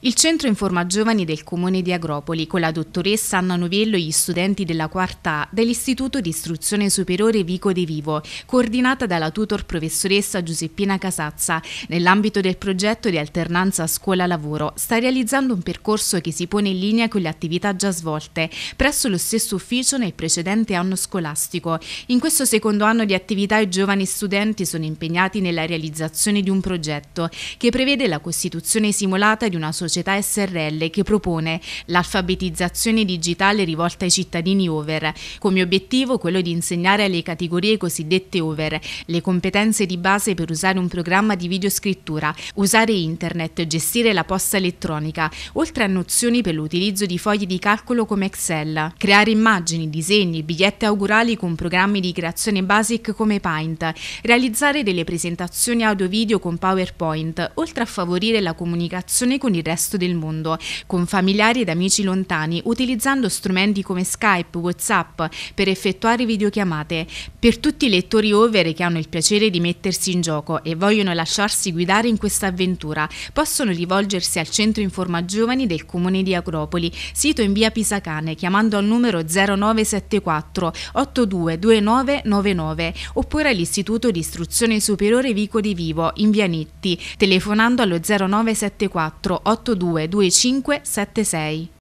Il centro informa giovani del comune di Agropoli con la dottoressa Anna Novello e gli studenti della quarta A dell'Istituto di Istruzione Superiore Vico De Vivo, coordinata dalla tutor professoressa Giuseppina Casazza, nell'ambito del progetto di alternanza scuola-lavoro, sta realizzando un percorso che si pone in linea con le attività già svolte presso lo stesso ufficio nel precedente anno scolastico. In questo secondo anno di attività i giovani studenti sono impegnati nella realizzazione di un progetto che prevede la costituzione simulata di una società società SRL che propone l'alfabetizzazione digitale rivolta ai cittadini over, come obiettivo quello di insegnare alle categorie cosiddette over le competenze di base per usare un programma di videoscrittura, usare internet, gestire la posta elettronica, oltre a nozioni per l'utilizzo di fogli di calcolo come Excel, creare immagini, disegni, biglietti augurali con programmi di creazione basic come Paint, realizzare delle presentazioni audio-video con PowerPoint, oltre a favorire la comunicazione con il resto resto del mondo, con familiari ed amici lontani, utilizzando strumenti come Skype, Whatsapp per effettuare videochiamate. Per tutti i lettori over che hanno il piacere di mettersi in gioco e vogliono lasciarsi guidare in questa avventura, possono rivolgersi al Centro Informa Giovani del Comune di Agropoli, sito in via Pisacane, chiamando al numero 0974 822999 oppure all'Istituto di Istruzione Superiore Vico di Vivo in via Nitti, telefonando allo 0974 822999. 822576.